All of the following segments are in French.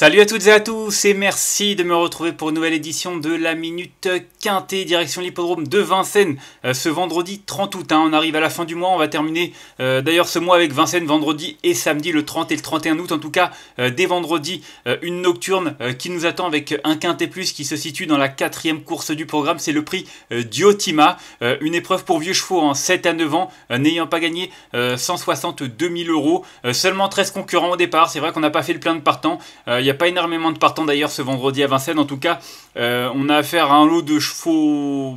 Salut à toutes et à tous et merci de me retrouver pour une nouvelle édition de la Minute Quintée direction l'hippodrome de Vincennes euh, ce vendredi 30 août. Hein. on arrive à la fin du mois, on va terminer euh, d'ailleurs ce mois avec Vincennes vendredi et samedi le 30 et le 31 août. En tout cas, euh, dès vendredi, une nocturne qui nous attend avec un Quintet Plus qui se situe dans la quatrième course du programme. C'est le prix Diotima, une épreuve pour vieux chevaux en hein, 7 à 9 ans, n'ayant pas gagné 162 000 euros. seulement 13 concurrents au départ, c'est vrai qu'on n'a pas fait le plein de partants il n'y a pas énormément de partants d'ailleurs ce vendredi à Vincennes. En tout cas, euh, on a affaire à un lot de chevaux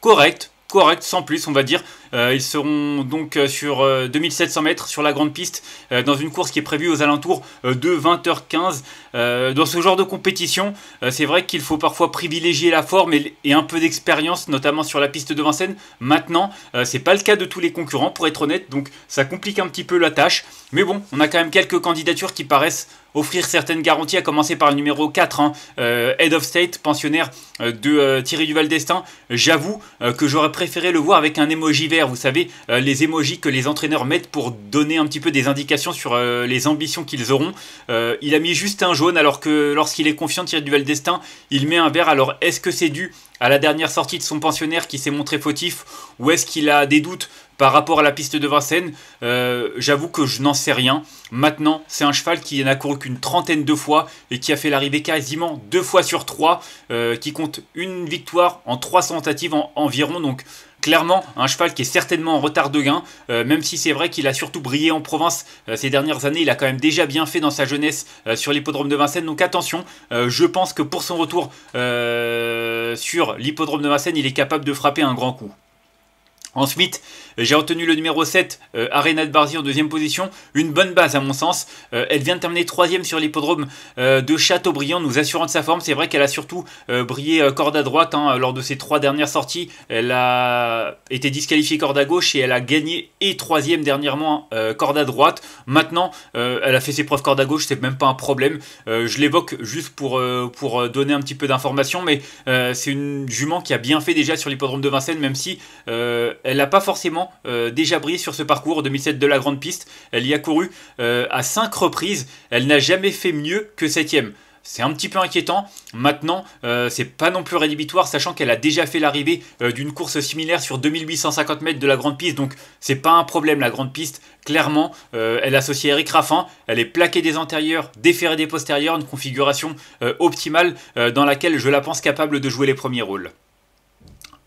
correct, correct, sans plus, on va dire. Euh, ils seront donc euh, sur 2700 euh, mètres sur la grande piste dans une course qui est prévue aux alentours de 20h15. dans ce genre de compétition, c'est vrai qu'il faut parfois privilégier la forme et, un peu d'expérience, notamment sur la piste de Vincennes. Maintenant, c'est pas le cas de tous les concurrents, pour être honnête, donc ça complique un petit peu la tâche. Mais bon, on a quand même quelques candidatures qui paraissent offrir certaines garanties, à commencer par le numéro 4, hein, Head of State, pensionnaire de Thierry Duval-Destin. J'avoue que j'aurais préféré le voir avec un emoji vert vous savez, euh, les émojis que les entraîneurs mettent pour donner un petit peu des indications sur euh, les ambitions qu'ils auront. Euh, il a mis juste un jaune alors que lorsqu'il est confiant de du Destin, il met un vert. Alors est-ce que c'est dû à la dernière sortie de son pensionnaire qui s'est montré fautif ou est-ce qu'il a des doutes par rapport à la piste de Vincennes, j'avoue que je n'en sais rien. Maintenant, c'est un cheval qui n'a couru qu'une trentaine de fois et qui a fait l'arrivée quasiment deux fois sur trois, qui compte une victoire en trois tentatives environ. Donc, clairement un cheval qui est certainement en retard de gain, euh, même si c'est vrai qu'il a surtout brillé en province euh, ces dernières années, il a quand même déjà bien fait dans sa jeunesse euh, sur l'hippodrome de Vincennes, donc attention, je pense que pour son retour sur l'hippodrome de Vincennes, il est capable de frapper un grand coup. Ensuite, j'ai obtenu le numéro 7, euh, Arena de Barzi en deuxième position. Une bonne base à mon sens. Euh, elle vient de terminer troisième sur l'hippodrome euh, de Châteaubriand, nous assurant de sa forme. C'est vrai qu'elle a surtout brillé corde à droite hein, lors de ses trois dernières sorties. Elle a été disqualifiée corde à gauche et elle a gagné et troisième dernièrement corde à droite. Maintenant, elle a fait ses preuves corde à gauche, c'est même pas un problème. je l'évoque juste pour, pour donner un petit peu d'information, mais c'est une jument qui a bien fait déjà sur l'hippodrome de Vincennes, même si elle n'a pas forcément euh, déjà brillé sur ce parcours 2007 de la grande piste. Elle y a couru euh, à 5 reprises. Elle n'a jamais fait mieux que 7ème c'est un petit peu inquiétant. Maintenant, euh, c'est pas non plus rédhibitoire, sachant qu'elle a déjà fait l'arrivée d'une course similaire sur 2850 mètres de la grande piste, donc c'est pas un problème la grande piste. Clairement, elle associe Eric Raffin, elle est plaquée des antérieurs, déférée des postérieurs, une configuration optimale dans laquelle je la pense capable de jouer les premiers rôles.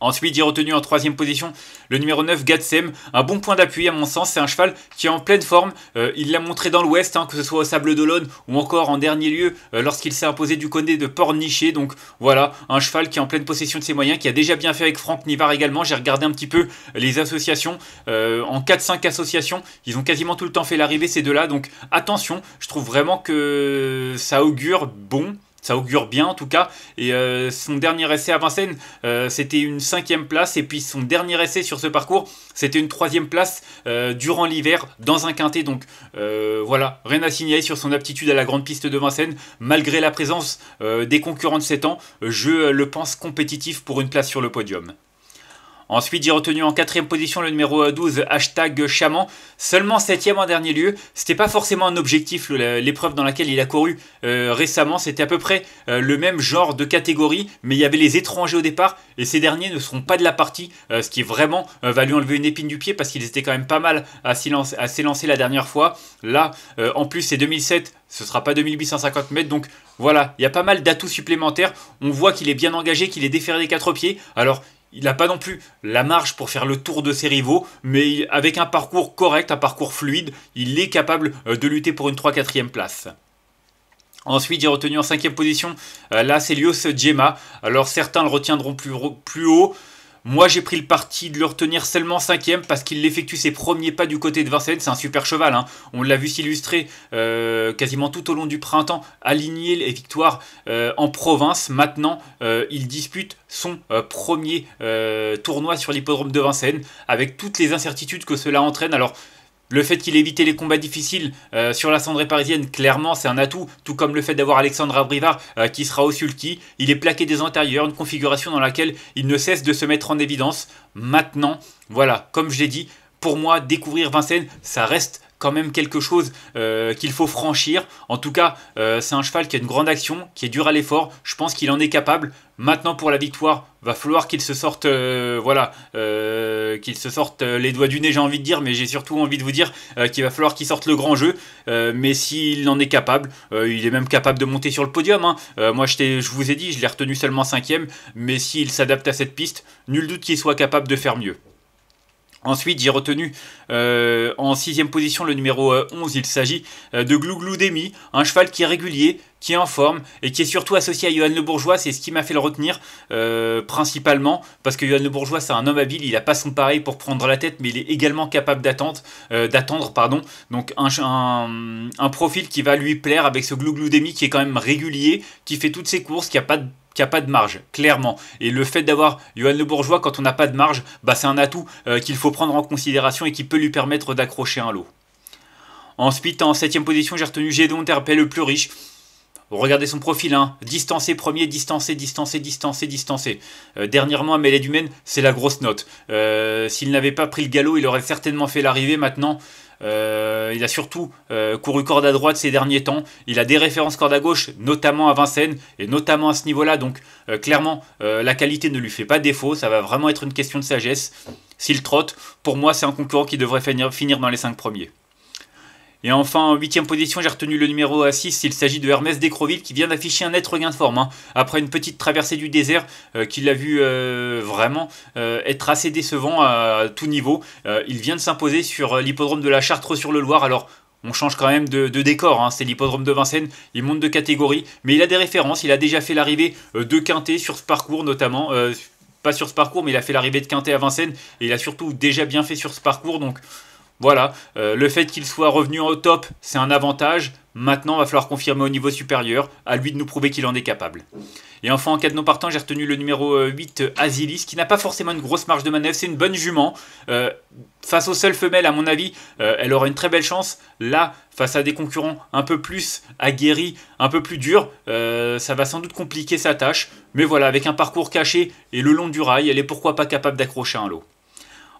Ensuite, est retenu en troisième position le numéro 9, Gatsem. Un bon point d'appui à mon sens, c'est un cheval qui est en pleine forme. Euh, il l'a montré dans l'Ouest, hein, que ce soit au Sable d'Olonne ou encore en dernier lieu euh, lorsqu'il s'est imposé du côté de Pornichet. Donc voilà, un cheval qui est en pleine possession de ses moyens, qui a déjà bien fait avec Franck Nivard également. J'ai regardé un petit peu les associations. Euh, en 4-5 associations, ils ont quasiment tout le temps fait l'arrivée ces deux-là. Donc attention, je trouve vraiment que ça augure bon ça augure bien en tout cas. Et euh, son dernier essai à Vincennes, euh, c'était une cinquième place. Et puis son dernier essai sur ce parcours, c'était une troisième place euh, durant l'hiver dans un quintet. Donc voilà, rien à signaler sur son aptitude à la grande piste de Vincennes, malgré la présence des concurrents de 7 ans. Je le pense compétitif pour une place sur le podium. Ensuite, j'ai retenu en quatrième position le numéro 12, euh, hashtag Chaman, seulement septième en dernier lieu. C'était pas forcément un objectif, l'épreuve dans laquelle il a couru euh, récemment, c'était à peu près euh, le même genre de catégorie, mais il y avait les étrangers au départ, et ces derniers ne seront pas de la partie, ce qui vraiment va lui enlever une épine du pied, parce qu'ils étaient quand même pas mal à s'élancer la dernière fois. Là, en plus, c'est 2007, ce sera pas 2850 mètres, donc voilà, il y a pas mal d'atouts supplémentaires. On voit qu'il est bien engagé, qu'il est déféré des quatre pieds, alors il n'a pas non plus la marge pour faire le tour de ses rivaux, mais avec un parcours correct, un parcours fluide, il est capable euh, de lutter pour une 3-4e place. Ensuite, j'ai retenu en cinquième position, euh, là, c'est Gemma. Alors, certains le retiendront plus haut, moi, j'ai pris le parti de le retenir seulement cinquième parce qu'il effectue ses premiers pas du côté de Vincennes. C'est un super cheval. Hein. On l'a vu s'illustrer euh, quasiment tout au long du printemps, aligné les victoires euh, en province. Maintenant, euh, il dispute son premier tournoi sur l'hippodrome de Vincennes avec toutes les incertitudes que cela entraîne. Alors, le fait qu'il évitait les combats difficiles euh, sur la cendrée parisienne, clairement, c'est un atout, tout comme le fait d'avoir Alexandre Abrivard euh, qui sera au sulky. Il est plaqué des antérieurs, une configuration dans laquelle il ne cesse de se mettre en évidence. Maintenant, voilà, comme je l'ai dit, pour moi, découvrir Vincennes, ça reste quand même quelque chose euh, qu'il faut franchir. En tout cas, euh, c'est un cheval qui a une grande action, qui est dur à l'effort. Je pense qu'il en est capable. Maintenant, pour la victoire, va falloir qu'il se sorte, euh, voilà, qu'il se sorte les doigts du nez, j'ai envie de dire, mais j'ai surtout envie de vous dire qu'il va falloir qu'il sorte le grand jeu. mais s'il en est capable, il est même capable de monter sur le podium. Hein. moi, je, je vous ai dit, je l'ai retenu seulement cinquième, mais s'il s'adapte à cette piste, nul doute qu'il soit capable de faire mieux. Ensuite, j'ai retenu euh, en sixième position le numéro 11, euh, il s'agit euh, de Glouglou Demi, un cheval qui est régulier, qui est en forme et qui est surtout associé à Johan Le Bourgeois, c'est ce qui m'a fait le retenir principalement parce que Johan Le Bourgeois c'est un homme habile, il n'a pas son pareil pour prendre la tête, mais il est également capable d'attendre, pardon. Donc un, profil qui va lui plaire avec ce Glouglou Demi qui est quand même régulier, qui fait toutes ses courses, qui n'a pas de qui n'a pas de marge, clairement. Et le fait d'avoir Johan Le Bourgeois quand on n'a pas de marge, bah, c'est un atout euh, qu'il faut prendre en considération et qui peut lui permettre d'accrocher un lot. Ensuite, en 7 position, j'ai retenu Gédon Terpel, le plus riche, Regardez son profil, hein. distancé premier, distancé, distancé, distancé, distancé. Euh, dernièrement, à mêlée du c'est la grosse note. Euh, s'il n'avait pas pris le galop, il aurait certainement fait l'arrivée maintenant. Euh, il a surtout couru corde à droite ces derniers temps. Il a des références corde à gauche, notamment à Vincennes et notamment à ce niveau-là. Donc clairement, la qualité ne lui fait pas défaut. Ça va vraiment être une question de sagesse. S'il trotte, pour moi, c'est un concurrent qui devrait finir dans les 5 premiers. Et enfin, huitième position, j'ai retenu le numéro à 6 Il s'agit de Hermès d'Écroville qui vient d'afficher un net regain de forme. Hein, après une petite traversée du désert qui euh, qu'il a vu euh, vraiment euh, être assez décevant à tout niveau. il vient de s'imposer sur l'hippodrome de la Chartre-sur-le-Loir. Alors, on change quand même de, décor, hein. c'est l'hippodrome de Vincennes, il monte de catégorie, mais il a des références, il a déjà fait l'arrivée de Quintet sur ce parcours notamment, pas sur ce parcours, mais il a fait l'arrivée de Quintet à Vincennes, et il a surtout déjà bien fait sur ce parcours, donc voilà, euh, le fait qu'il soit revenu au top, c'est un avantage. Maintenant, va falloir confirmer au niveau supérieur, à lui de nous prouver qu'il en est capable. Et enfin, en cas de non partant, j'ai retenu le numéro 8, euh, euh, Asilis, qui n'a pas forcément une grosse marge de manœuvre, c'est une bonne jument. face aux seules femelles, à mon avis, elle aura une très belle chance. Là, face à des concurrents un peu plus aguerris, un peu plus durs, ça va sans doute compliquer sa tâche. Mais voilà, avec un parcours caché et le long du rail, elle est pourquoi pas capable d'accrocher un lot.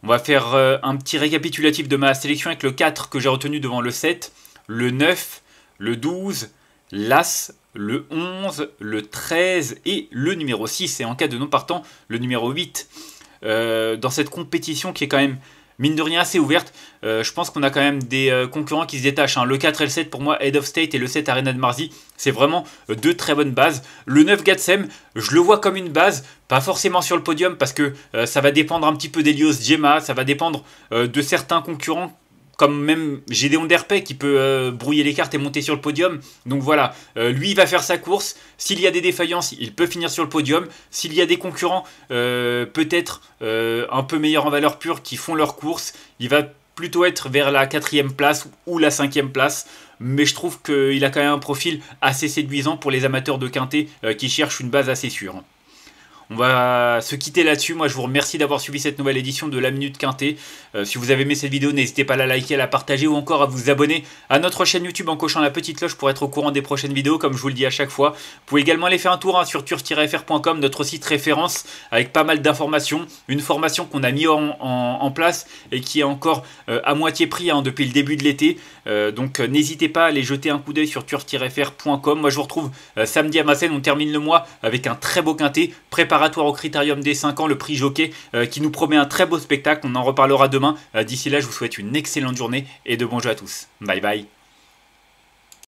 On va faire euh, un petit récapitulatif de ma sélection avec le 4 que j'ai retenu devant le 7, le 9, le 12, l'As, le 11, le 13 et le numéro 6. Et en cas de non partant, le numéro 8. Euh, dans cette compétition qui est quand même mine de rien assez ouverte. Euh, je pense qu'on a quand même des euh, concurrents qui se détachent. Hein. Le 4 et le 7 pour moi, Head of State et le 7 Arena de Marzi, c'est vraiment euh, deux très bonnes bases. Le 9 Gatsem, je le vois comme une base, pas forcément sur le podium parce que ça va dépendre un petit peu d'Elios Gemma, ça va dépendre de certains concurrents comme même Gédéon Derpay qui peut euh, brouiller les cartes et monter sur le podium. Donc voilà, euh, lui il va faire sa course. S'il y a des défaillances, il peut finir sur le podium. S'il y a des concurrents euh, peut-être un peu meilleurs en valeur pure qui font leur course, il va plutôt être vers la quatrième place ou la cinquième place. Mais je trouve qu'il a quand même un profil assez séduisant pour les amateurs de quintet qui cherchent une base assez sûre. On va se quitter là-dessus. Moi, je vous remercie d'avoir suivi cette nouvelle édition de La Minute Quintée. Euh, si vous avez aimé cette vidéo, n'hésitez pas à la liker, à la partager ou encore à vous abonner à notre chaîne YouTube en cochant la petite cloche pour être au courant des prochaines vidéos, comme je vous le dis à chaque fois. Vous pouvez également aller faire un tour hein, sur turf-fr.com, notre site référence, avec pas mal d'informations. Une formation qu'on a mis en, place et qui est encore euh, à moitié prix hein, depuis le début de l'été. Euh, donc, n'hésitez pas à aller jeter un coup d'œil sur turf-fr.com. Moi, je vous retrouve samedi à scène, On termine le mois avec un très beau quintet préparé au critérium des 5 ans, le prix Jockey, euh, qui nous promet un très beau spectacle. On en reparlera demain. Euh, d'ici là, je vous souhaite une excellente journée et de bons jeux à tous. Bye bye.